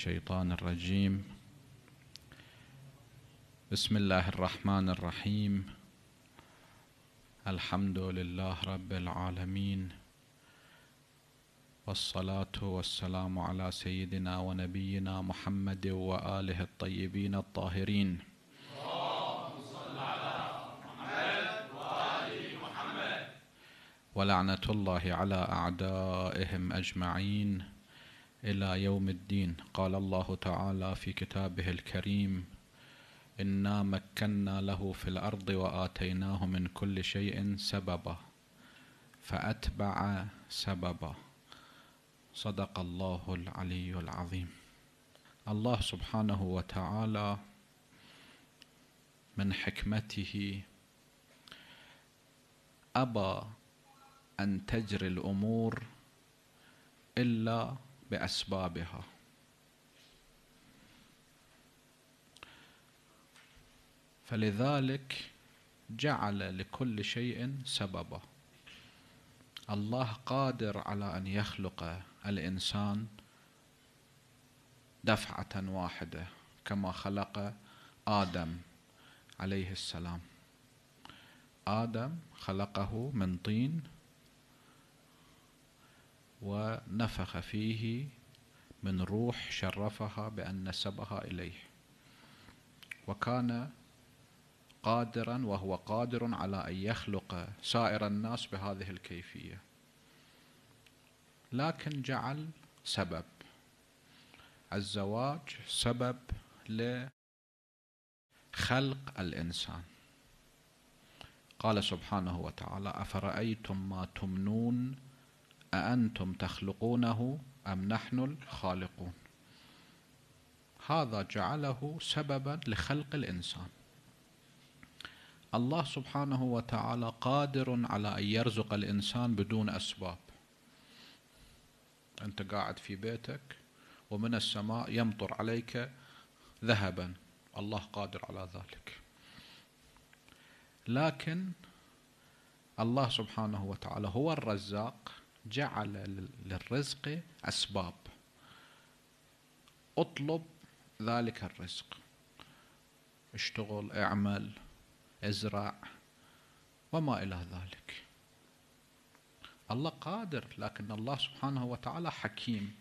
الشيطان الرجيم بسم الله الرحمن الرحيم الحمد لله رب العالمين والصلاة والسلام على سيدنا ونبينا محمد وآله الطيبين الطاهرين ولعنة الله على أعدائهم أجمعين إلى يوم الدين قال الله تعالى في كتابه الكريم إنا مكنا له في الأرض وآتيناه من كل شيء سببا فأتبع سببا صدق الله العلي العظيم الله سبحانه وتعالى من حكمته أبى أن تجري الأمور إلا باسبابها فلذلك جعل لكل شيء سببا الله قادر على ان يخلق الانسان دفعه واحده كما خلق ادم عليه السلام ادم خلقه من طين ونفخ فيه من روح شرفها بأن نسبها إليه وكان قادرا وهو قادر على أن يخلق سائر الناس بهذه الكيفية لكن جعل سبب الزواج سبب لخلق الإنسان قال سبحانه وتعالى أفرأيتم ما تمنون أأنتم تخلقونه أم نحن الخالقون هذا جعله سببا لخلق الإنسان الله سبحانه وتعالى قادر على أن يرزق الإنسان بدون أسباب أنت قاعد في بيتك ومن السماء يمطر عليك ذهبا الله قادر على ذلك لكن الله سبحانه وتعالى هو الرزاق جعل للرزق أسباب اطلب ذلك الرزق اشتغل اعمل ازرع وما إلى ذلك الله قادر لكن الله سبحانه وتعالى حكيم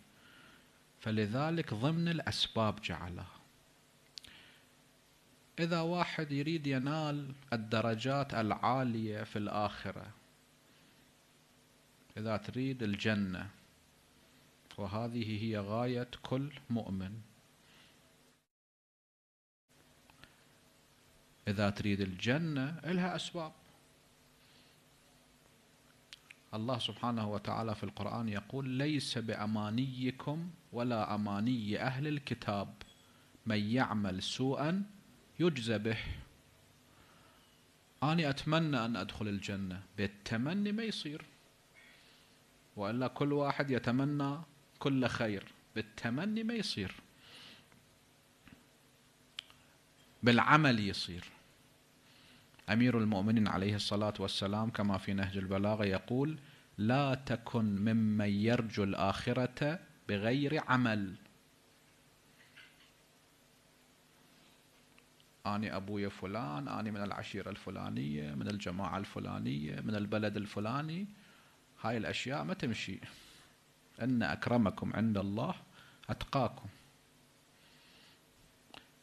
فلذلك ضمن الأسباب جعلها إذا واحد يريد ينال الدرجات العالية في الآخرة إذا تريد الجنة وهذه هي غاية كل مؤمن إذا تريد الجنة إلها أسباب الله سبحانه وتعالى في القرآن يقول ليس بأمانيكم ولا أماني أهل الكتاب من يعمل سوءا يجزى به أنا أتمنى أن أدخل الجنة بالتمني ما يصير وإلا كل واحد يتمنى كل خير بالتمني ما يصير بالعمل يصير أمير المؤمنين عليه الصلاة والسلام كما في نهج البلاغة يقول لا تكن ممن يرجو الآخرة بغير عمل أنا أبويا فلان أنا من العشيرة الفلانية من الجماعة الفلانية من البلد الفلاني هاي الأشياء ما تمشي أن أكرمكم عند الله أتقاكم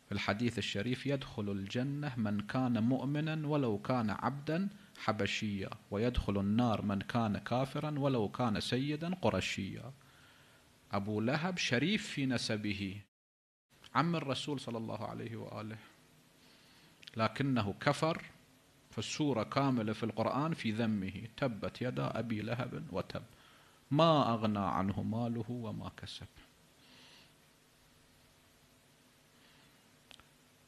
في الحديث الشريف يدخل الجنة من كان مؤمنا ولو كان عبدا حبشيا ويدخل النار من كان كافرا ولو كان سيدا قرشيا أبو لهب شريف في نسبه عم الرسول صلى الله عليه وآله لكنه كفر فالسورة كاملة في القرآن في ذمه تبت يدا أبي لهب وتب ما أغنى عنه ماله وما كسب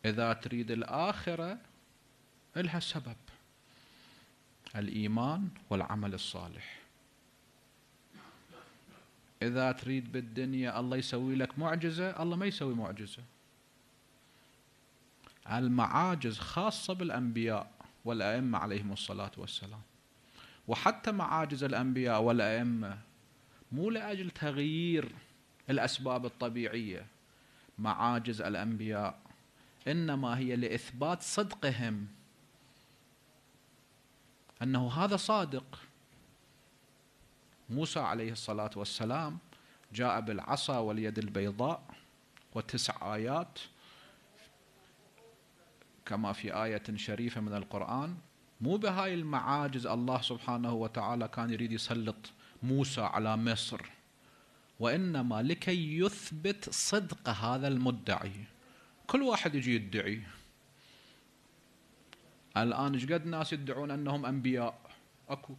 إذا تريد الآخرة لها سبب الإيمان والعمل الصالح إذا تريد بالدنيا الله يسوي لك معجزة الله ما يسوي معجزة المعاجز خاصة بالأنبياء والأئمة عليهم الصلاة والسلام وحتى معاجز الأنبياء والأئمة مو لأجل تغيير الأسباب الطبيعية معاجز الأنبياء إنما هي لإثبات صدقهم أنه هذا صادق موسى عليه الصلاة والسلام جاء بالعصا واليد البيضاء وتسع آيات كما في آية شريفة من القرآن مو بهاي المعاجز الله سبحانه وتعالى كان يريد يسلط موسى على مصر وإنما لكي يثبت صدق هذا المدعي كل واحد يجي يدعي الآن ايش قد ناس يدعون أنهم أنبياء أكو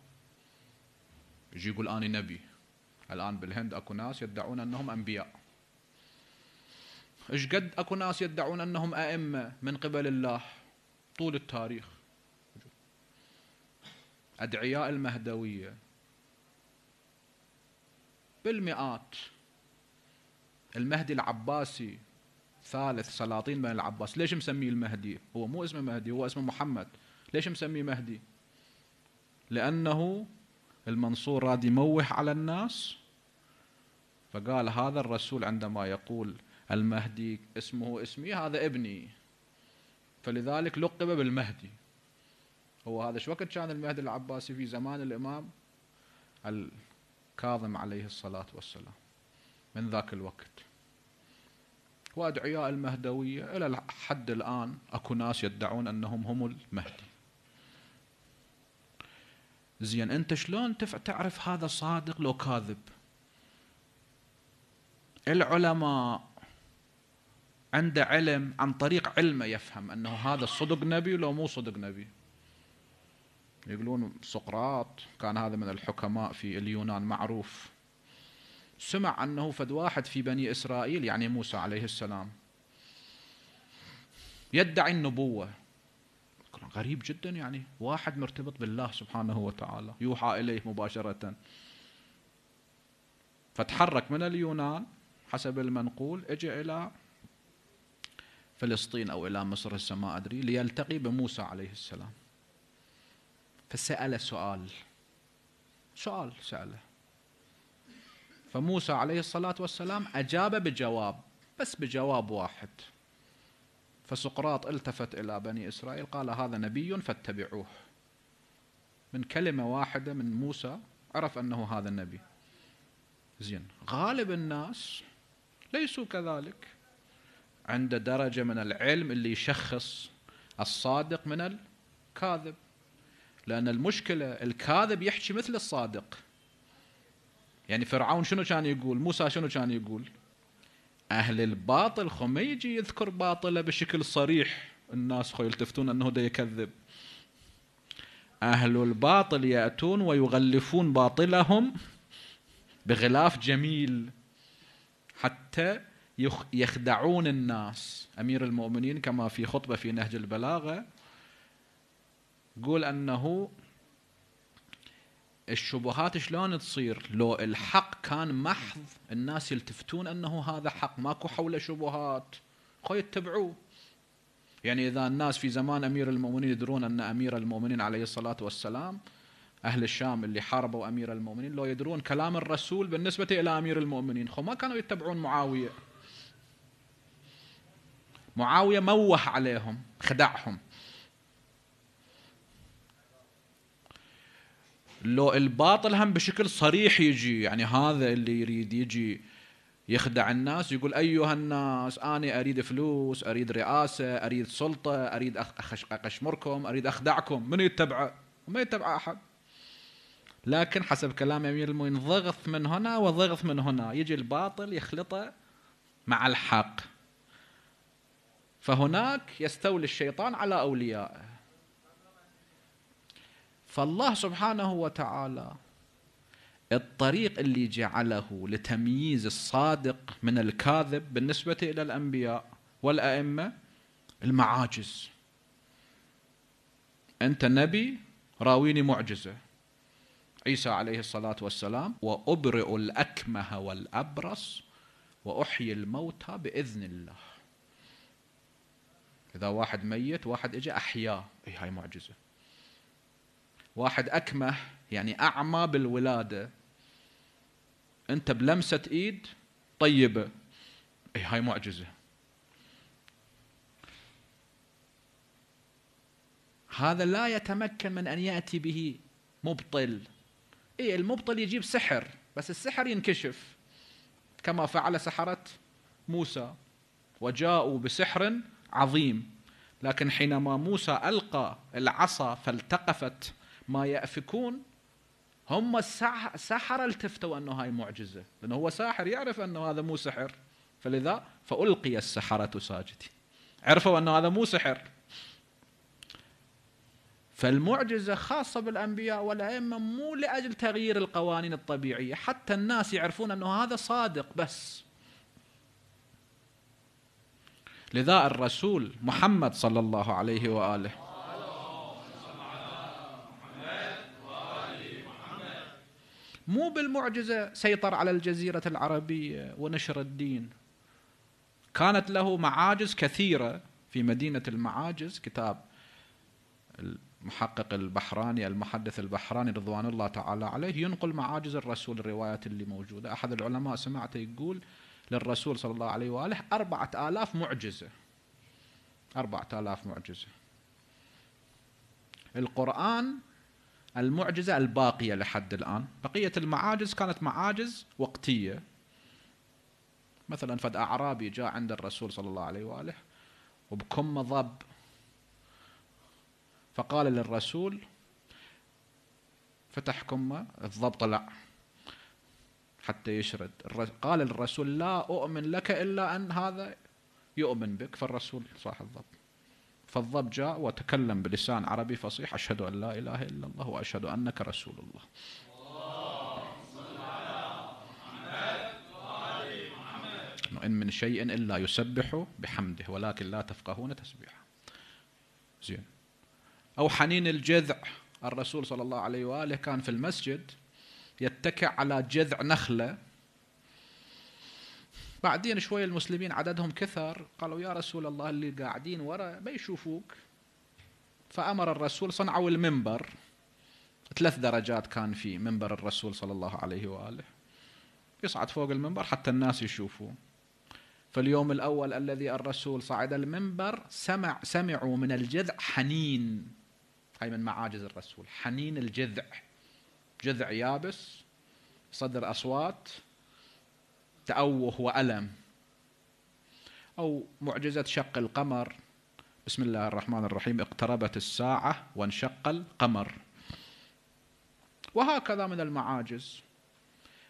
يجي يقول أنا نبي الآن بالهند أكو ناس يدعون أنهم أنبياء ايش قد اكو ناس يدعون انهم ائمه من قبل الله طول التاريخ ادعياء المهدويه بالمئات المهدي العباسي ثالث سلاطين بني العباس ليش مسميه المهدي هو مو اسمه مهدي هو اسمه محمد ليش مسميه مهدي لأنه المنصور راد يموه على الناس فقال هذا الرسول عندما يقول المهدي اسمه اسمي هذا ابني فلذلك لقب بالمهدي هو هذا شو وقت كان المهدي العباسي في زمان الإمام الكاظم عليه الصلاة والسلام من ذاك الوقت وأدعياء المهدوية إلى حد الآن أكو ناس يدعون أنهم هم المهدي زين أنت شلون تعرف هذا صادق لو كاذب العلماء عنده علم عن طريق علمه يفهم أنه هذا صدق نبي لو مو صدق نبي يقولون سقراط كان هذا من الحكماء في اليونان معروف سمع أنه فد واحد في بني إسرائيل يعني موسى عليه السلام يدعي النبوة غريب جدا يعني واحد مرتبط بالله سبحانه وتعالى يوحى إليه مباشرة فتحرك من اليونان حسب المنقول اجى إلى فلسطين أو إلى مصر هسه ما أدري ليلتقي بموسى عليه السلام فسأل سؤال سؤال سأله فموسى عليه الصلاة والسلام أجاب بجواب بس بجواب واحد فسقراط التفت إلى بني إسرائيل قال هذا نبي فاتبعوه من كلمة واحدة من موسى عرف أنه هذا النبي زين غالب الناس ليسوا كذلك عنده درجة من العلم اللي يشخص الصادق من الكاذب لأن المشكلة الكاذب يحكي مثل الصادق يعني فرعون شنو كان يقول موسى شنو كان يقول أهل الباطل خم يجي يذكر باطله بشكل صريح الناس خو يلتفتون أنه ده يكذب أهل الباطل يأتون ويغلفون باطلهم بغلاف جميل حتى يخدعون الناس أمير المؤمنين كما في خطبة في نهج البلاغة يقول أنه الشبهات شلون تصير لو الحق كان محض الناس يلتفتون أنه هذا حق ماكو حوله شبهات خوي اتبعوه يعني إذا الناس في زمان أمير المؤمنين يدرون أن أمير المؤمنين عليه الصلاة والسلام أهل الشام اللي حاربوا أمير المؤمنين لو يدرون كلام الرسول بالنسبة إلى أمير المؤمنين خو ما كانوا يتبعون معاوية معاوية موه عليهم خدعهم لو الباطل هم بشكل صريح يجي يعني هذا اللي يريد يجي يخدع الناس يقول أيها الناس أنا أريد فلوس أريد رئاسة أريد سلطة أريد أقشمركم أريد أخدعكم من يتبعه ما يتبع أحد لكن حسب كلام أمير المؤمنين ضغط من هنا وضغط من هنا يجي الباطل يخلطه مع الحق فهناك يستولي الشيطان على أوليائه فالله سبحانه وتعالى الطريق اللي جعله لتمييز الصادق من الكاذب بالنسبة إلى الأنبياء والأئمة المعاجز أنت نبي راويني معجزة عيسى عليه الصلاة والسلام وأبرئ الأكمه والأبرص وأحيي الموتى بإذن الله إذا واحد ميت واحد إجا أحياه إيه هاي معجزة واحد أكمه يعني أعمى بالولادة أنت بلمسة إيد طيبة إيه هاي معجزة هذا لا يتمكن من أن يأتي به مبطل إيه المبطل يجيب سحر بس السحر ينكشف كما فعل سحرة موسى وجاءوا بسحر عظيم لكن حينما موسى ألقى العصا فالتقفت ما يأفكون هم السحرة التفتوا أنه هاي معجزة لأنه هو ساحر يعرف أنه هذا مو سحر فلذا فألقي السحرة ساجدين عرفوا أنه هذا مو سحر فالمعجزة خاصة بالأنبياء والأئمة مو لأجل تغيير القوانين الطبيعية حتى الناس يعرفون أنه هذا صادق بس لذا الرسول محمد صلى الله عليه وآله مو بالمعجزة سيطر على الجزيرة العربية ونشر الدين كانت له معاجز كثيرة في مدينة المعاجز كتاب المحقق البحراني المحدث البحراني رضوان الله تعالى عليه ينقل معاجز الرسول الروايات اللي موجودة أحد العلماء سمعته يقول للرسول صلى الله عليه وآله أربعة آلاف معجزة أربعة آلاف معجزة القرآن المعجزة الباقية لحد الآن بقية المعاجز كانت معاجز وقتية مثلا فد أعرابي جاء عند الرسول صلى الله عليه وآله وبكم ضب فقال للرسول فتح كمه الضب طلع حتى يشرد قال الرسول لا أؤمن لك إلا أن هذا يؤمن بك فالرسول صاح الضب فالضب جاء وتكلم بلسان عربي فصيح أشهد أن لا إله إلا الله وأشهد أنك رسول الله إن من شيء إلا يسبح بحمده ولكن لا تفقهون تسبيحه زين أو حنين الجذع الرسول صلى الله عليه وآله كان في المسجد يتكئ على جذع نخله بعدين شوي المسلمين عددهم كثر قالوا يا رسول الله اللي قاعدين ورا ما يشوفوك فأمر الرسول صنعوا المنبر ثلاث درجات كان في منبر الرسول صلى الله عليه وآله يصعد فوق المنبر حتى الناس يشوفوه فاليوم الأول الذي الرسول صعد المنبر سمع سمعوا من الجذع حنين هاي من معاجز الرسول حنين الجذع جذع يابس صدر أصوات تأوه وألم أو معجزة شق القمر بسم الله الرحمن الرحيم اقتربت الساعة وانشق القمر وهكذا من المعاجز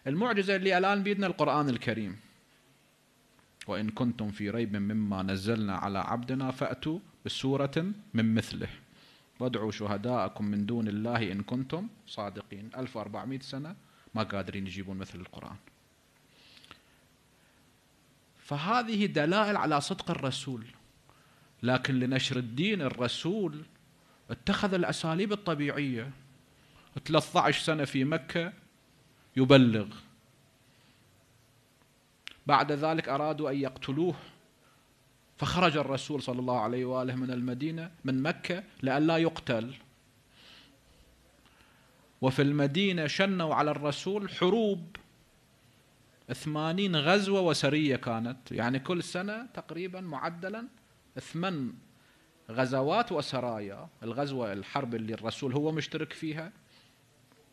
المعجزة اللي الآن بيدنا القرآن الكريم وإن كنتم في ريب مما نزلنا على عبدنا فأتوا بسورة من مثله وادعوا شهداءكم من دون الله إن كنتم صادقين 1400 سنة ما قادرين يجيبون مثل القرآن فهذه دلائل على صدق الرسول لكن لنشر الدين الرسول اتخذ الأساليب الطبيعية 13 سنة في مكة يبلغ بعد ذلك أرادوا أن يقتلوه فخرج الرسول صلى الله عليه واله من المدينه من مكه لئلا يقتل وفي المدينه شنوا على الرسول حروب ثمانين غزوة وسرية كانت يعني كل سنة تقريبا معدلا ثمان غزوات وسرايا الغزوة الحرب اللي الرسول هو مشترك فيها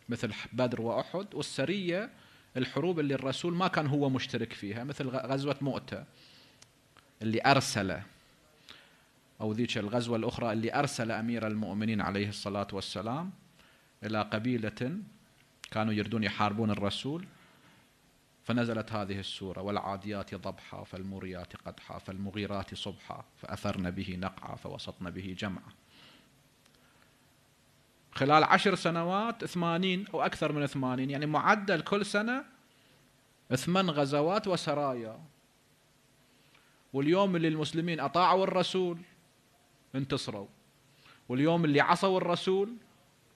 مثل بدر وأحد والسرية الحروب اللي الرسول ما كان هو مشترك فيها مثل غزوة مؤتة اللي أرسل أو ذيك الغزوة الأخرى اللي أرسل أمير المؤمنين عليه الصلاة والسلام إلى قبيلة كانوا يردون يحاربون الرسول فنزلت هذه السورة والعاديات ضبحا فالموريات قدحا فالمغيرات صبحا فأثرن به نقعا فوسطن به جمعا خلال عشر سنوات ثمانين أو أكثر من ثمانين يعني معدل كل سنة ثمان غزوات وسرايا واليوم اللي المسلمين أطاعوا الرسول انتصروا واليوم اللي عصوا الرسول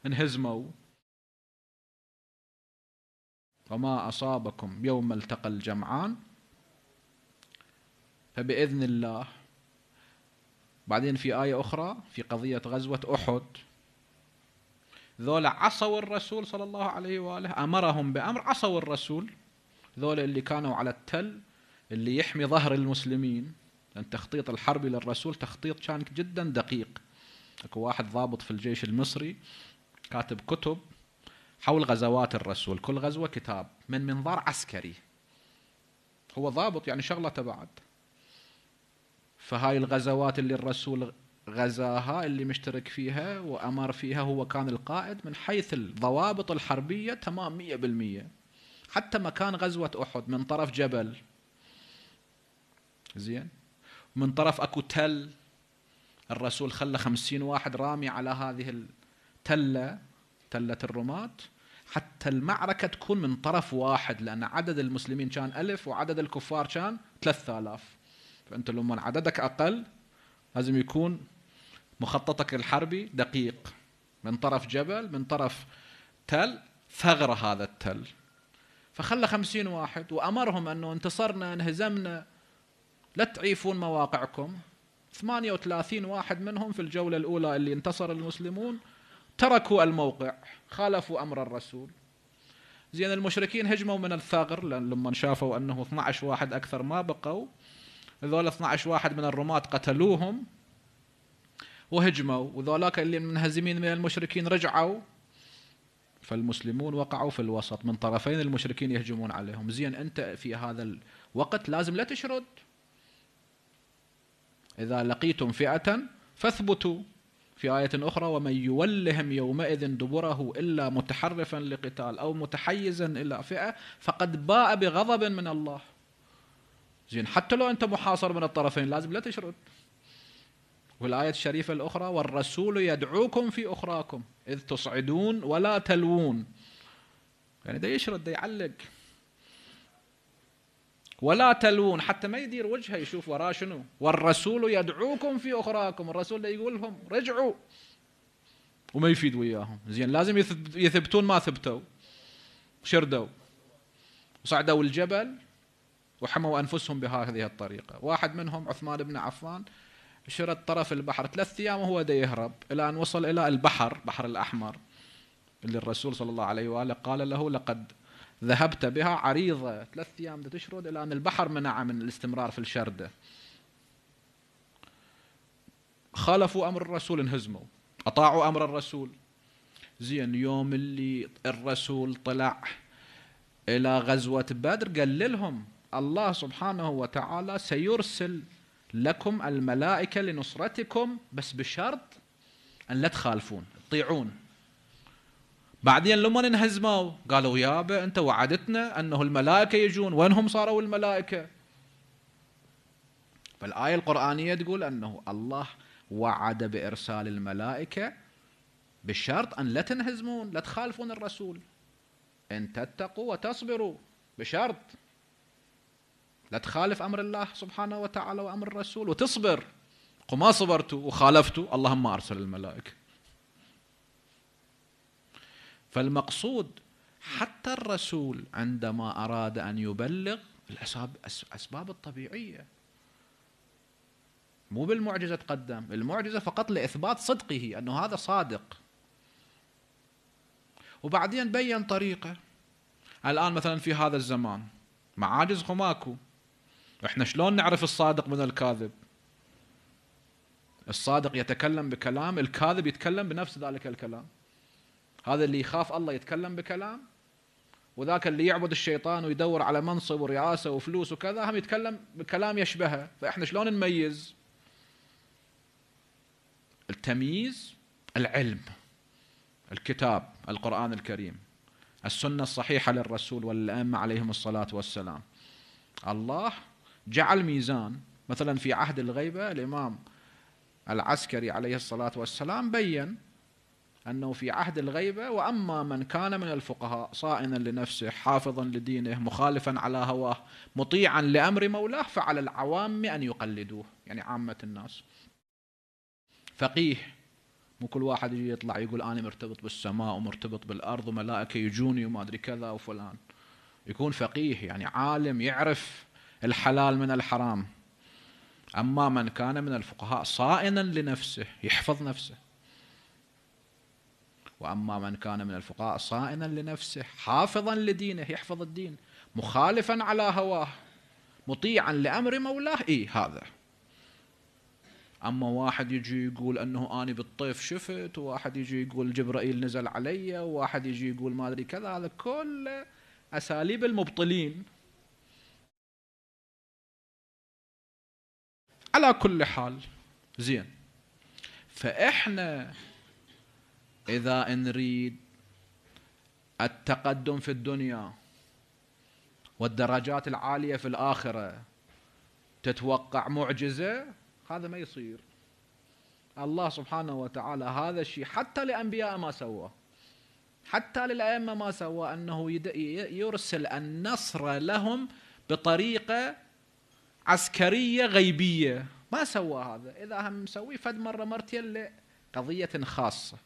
انهزموا وما أصابكم يوم التقى الجمعان فبإذن الله بعدين في آية أخرى في قضية غزوة أحد ذولا عصوا الرسول صلى الله عليه وآله أمرهم بأمر عصوا الرسول ذولا اللي كانوا على التل اللي يحمي ظهر المسلمين لأن تخطيط الحربي للرسول تخطيط كان جدا دقيق اكو واحد ضابط في الجيش المصري كاتب كتب حول غزوات الرسول كل غزوة كتاب من منظار عسكري هو ضابط يعني شغلة بعد فهاي الغزوات اللي الرسول غزاها اللي مشترك فيها وأمر فيها هو كان القائد من حيث الضوابط الحربية تمام مية بالمية حتى مكان غزوة أحد من طرف جبل زين من طرف اكو تل الرسول خلى خمسين واحد رامي على هذه التلة تلة الرماة حتى المعركة تكون من طرف واحد لأن عدد المسلمين كان ألف وعدد الكفار كان ثلاثة آلاف فأنت لما عددك أقل لازم يكون مخططك الحربي دقيق من طرف جبل من طرف تل ثغر هذا التل فخلى خمسين واحد وأمرهم أنه انتصرنا انهزمنا لا تعيفون مواقعكم 38 واحد منهم في الجولة الأولى اللي انتصر المسلمون تركوا الموقع خالفوا أمر الرسول زين المشركين هجموا من الثغر لما شافوا أنه 12 واحد أكثر ما بقوا ذول 12 واحد من الرماة قتلوهم وهجموا وذولاك اللي منهزمين من المشركين رجعوا فالمسلمون وقعوا في الوسط من طرفين المشركين يهجمون عليهم زين أنت في هذا الوقت لازم لا تشرد إذا لقيتم فئة فاثبتوا في آية أخرى ومن يولهم يومئذ دبره إلا متحرفا لقتال أو متحيزا إلى فئة فقد باء بغضب من الله زين حتى لو أنت محاصر من الطرفين لازم لا تشرد والآية الشريفة الأخرى والرسول يدعوكم في أخراكم إذ تصعدون ولا تلوون يعني ده يشرد ده يعلق ولا تلون حتى ما يدير وجهه يشوف وراه شنو والرسول يدعوكم في أخراكم الرسول يقول لهم رجعوا وما يفيد وياهم زين لازم يثبتون ما ثبتوا شردوا وصعدوا الجبل وحموا أنفسهم بهذه الطريقة واحد منهم عثمان بن عفان شرد طرف البحر ثلاث أيام وهو ده يهرب إلى أن وصل إلى البحر بحر الأحمر اللي الرسول صلى الله عليه وآله قال له لقد ذهبت بها عريضة ثلاث أيام تشرد إلى أن البحر منع من الاستمرار في الشردة خالفوا أمر الرسول انهزموا أطاعوا أمر الرسول زين يوم اللي الرسول طلع إلى غزوة بدر قال لهم الله سبحانه وتعالى سيرسل لكم الملائكة لنصرتكم بس بشرط أن لا تخالفون طيعون بعدين لما انهزموا قالوا يابا انت وعدتنا انه الملائكه يجون وين هم صاروا الملائكه فالايه القرانيه تقول انه الله وعد بارسال الملائكه بشرط ان لا تنهزمون لا تخالفون الرسول ان تتقوا وتصبروا بشرط لا تخالف امر الله سبحانه وتعالى وامر الرسول وتصبر وما صبرتوا وخالفتوا اللهم ارسل الملائكه فالمقصود حتى الرسول عندما أراد أن يبلغ الأسباب الطبيعية مو بالمعجزة تقدم المعجزة فقط لإثبات صدقه أنه هذا صادق وبعدين بين طريقة الآن مثلا في هذا الزمان معاجز ماكو احنا شلون نعرف الصادق من الكاذب الصادق يتكلم بكلام الكاذب يتكلم بنفس ذلك الكلام هذا اللي يخاف الله يتكلم بكلام وذاك اللي يعبد الشيطان ويدور على منصب ورئاسه وفلوس وكذا هم يتكلم بكلام يشبهه فاحنا شلون نميز التمييز العلم الكتاب القرآن الكريم السنة الصحيحة للرسول والأئمة عليهم الصلاة والسلام الله جعل ميزان مثلا في عهد الغيبة الإمام العسكري عليه الصلاة والسلام بين أنه في عهد الغيبة وأما من كان من الفقهاء صائنا لنفسه حافظا لدينه مخالفا على هواه مطيعا لأمر مولاه فعلى العوام أن يقلدوه يعني عامة الناس فقيه مو كل واحد يجي يطلع يقول أنا مرتبط بالسماء ومرتبط بالأرض وملائكة يجوني وما أدري كذا وفلان يكون فقيه يعني عالم يعرف الحلال من الحرام أما من كان من الفقهاء صائنا لنفسه يحفظ نفسه وأما من كان من الفقهاء صائنا لنفسه حافظا لدينه يحفظ الدين مخالفا على هواه مطيعا لأمر مولاه إي هذا اما واحد يجي يقول انه اني بالطيف شفت وواحد يجي يقول جبرائيل نزل علي وواحد يجي يقول ما ادري كذا هذا كله اساليب المبطلين على كل حال زين فاحنا إذا نريد التقدم في الدنيا والدرجات العالية في الآخرة تتوقع معجزة هذا ما يصير الله سبحانه وتعالى هذا الشيء حتى لأنبياء ما سواه حتى للأئمة ما سوى أنه يرسل النصر لهم بطريقة عسكرية غيبية ما سوى هذا إذا هم مسوي فد مرة مرتين قضية خاصة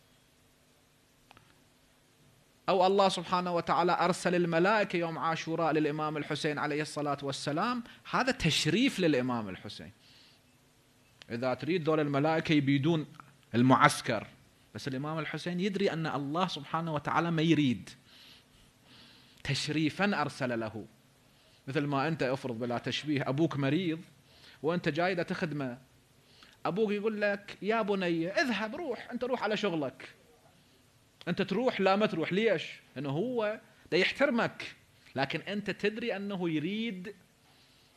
أو الله سبحانه وتعالى أرسل الملائكة يوم عاشوراء للإمام الحسين عليه الصلاة والسلام هذا تشريف للإمام الحسين إذا تريد دول الملائكة يبيدون المعسكر بس الإمام الحسين يدري أن الله سبحانه وتعالى ما يريد تشريفا أرسل له مثل ما أنت أفرض بلا تشبيه أبوك مريض وأنت جاي تخدمه أبوك يقول لك يا بني اذهب روح أنت روح على شغلك انت تروح لا ما تروح ليش انه هو ده يحترمك لكن انت تدري انه يريد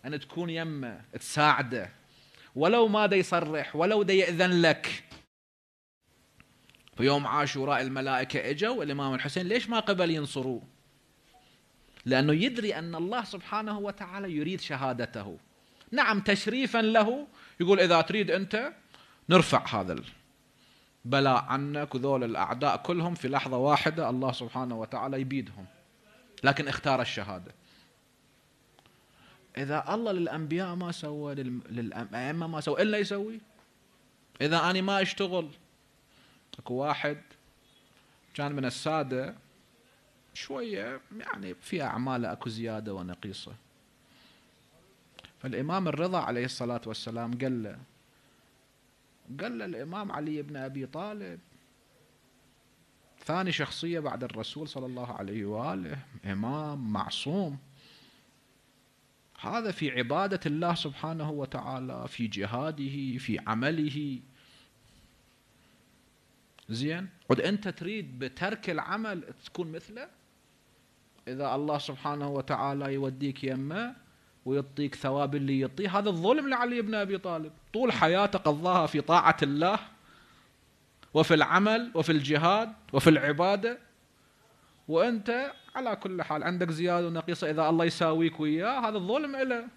ان تكون يمه تساعده ولو ما ده يصرح ولو ده ياذن لك في يوم عاشوراء الملائكة اجوا الامام الحسين ليش ما قبل ينصروه لانه يدري ان الله سبحانه وتعالى يريد شهادته نعم تشريفا له يقول اذا تريد انت نرفع هذا بلا عنك وذول الأعداء كلهم في لحظة واحدة الله سبحانه وتعالى يبيدهم لكن اختار الشهادة إذا الله للأنبياء ما سوى للأئمة ما سوى إلا يسوي إذا أنا ما أشتغل أكو واحد كان من السادة شوية يعني في أعماله أكو زيادة ونقيصة فالإمام الرضا عليه الصلاة والسلام قال له قال له الإمام علي بن أبي طالب ثاني شخصية بعد الرسول صلى الله عليه وآله إمام معصوم هذا في عبادة الله سبحانه وتعالى في جهاده في عمله زين قد أنت تريد بترك العمل تكون مثله إذا الله سبحانه وتعالى يوديك يمه ويعطيك ثواب اللي يطيه هذا الظلم لعلي بن أبي طالب طول حياته قضاها في طاعة الله وفي العمل وفي الجهاد وفي العبادة وأنت على كل حال عندك زيادة ونقيصة إذا الله يساويك وياه هذا الظلم له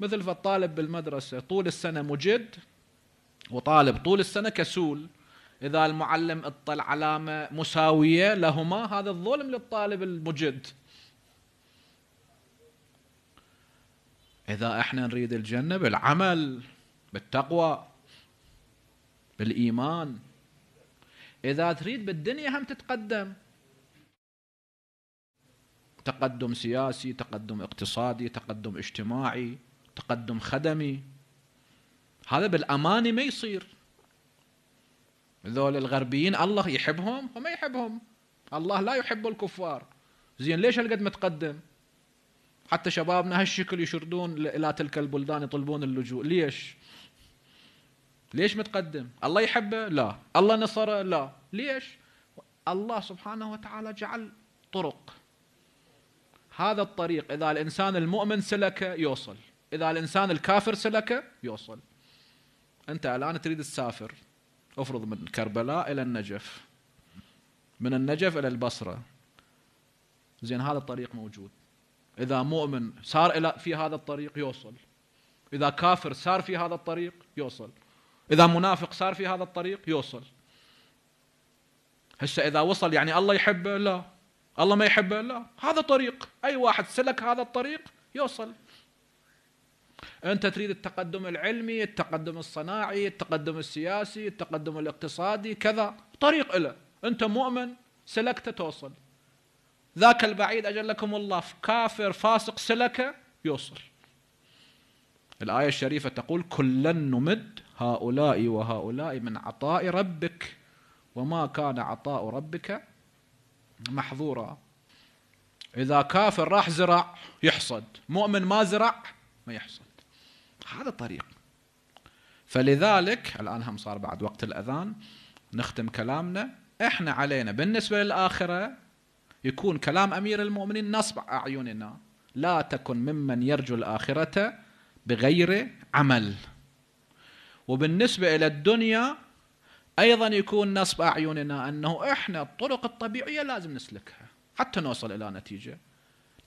مثل فالطالب بالمدرسة طول السنة مجد وطالب طول السنة كسول إذا المعلم اطلع علامة مساوية لهما هذا الظلم للطالب المجد إذا إحنا نريد الجنة بالعمل بالتقوى بالإيمان إذا تريد بالدنيا هم تتقدم تقدم سياسي تقدم اقتصادي تقدم اجتماعي تقدم خدمي هذا بالأمانة ما يصير ذول الغربيين الله يحبهم وما يحبهم الله لا يحب الكفار زين ليش هالقد متقدم حتى شبابنا هالشكل يشردون الى تلك البلدان يطلبون اللجوء ليش ليش متقدم الله يحبه لا الله نصره لا ليش الله سبحانه وتعالى جعل طرق هذا الطريق إذا الإنسان المؤمن سلكه يوصل إذا الإنسان الكافر سلكه يوصل أنت الآن تريد تسافر افرض من كربلاء إلى النجف من النجف إلى البصرة زين هذا الطريق موجود إذا مؤمن سار إلى في هذا الطريق يوصل إذا كافر سار في هذا الطريق يوصل إذا منافق صار في هذا الطريق يوصل هسه إذا وصل يعني الله يحبه لا الله ما يحبه لا هذا طريق أي واحد سلك هذا الطريق يوصل أنت تريد التقدم العلمي التقدم الصناعي التقدم السياسي التقدم الاقتصادي كذا طريق له أنت مؤمن سلكت توصل ذاك البعيد أجلكم الله كافر فاسق سلك يوصل الآية الشريفة تقول كلا نمد هؤلاء وهؤلاء من عطاء ربك وما كان عطاء ربك محظورا إذا كافر راح زرع يحصد مؤمن ما زرع ما يحصد هذا طريق فلذلك الآن هم صار بعد وقت الأذان نختم كلامنا احنا علينا بالنسبة للآخرة يكون كلام أمير المؤمنين نصب أعيننا لا تكن ممن يرجو الآخرة بغير عمل وبالنسبة إلى الدنيا أيضا يكون نصب أعيننا أنه إحنا الطرق الطبيعية لازم نسلكها حتى نوصل إلى نتيجة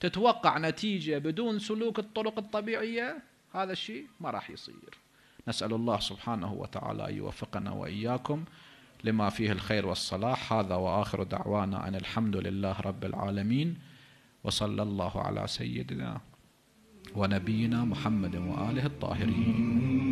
تتوقع نتيجة بدون سلوك الطرق الطبيعية هذا الشيء ما راح يصير نسأل الله سبحانه وتعالى أن يوفقنا وإياكم لما فيه الخير والصلاح هذا وآخر دعوانا أن الحمد لله رب العالمين وصلى الله على سيدنا ونبينا محمد وآله الطاهرين